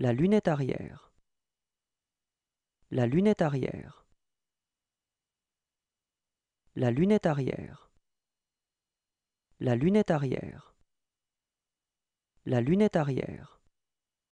La lunette arrière. La lunette arrière. La lunette arrière. La lunette arrière. La lunette arrière.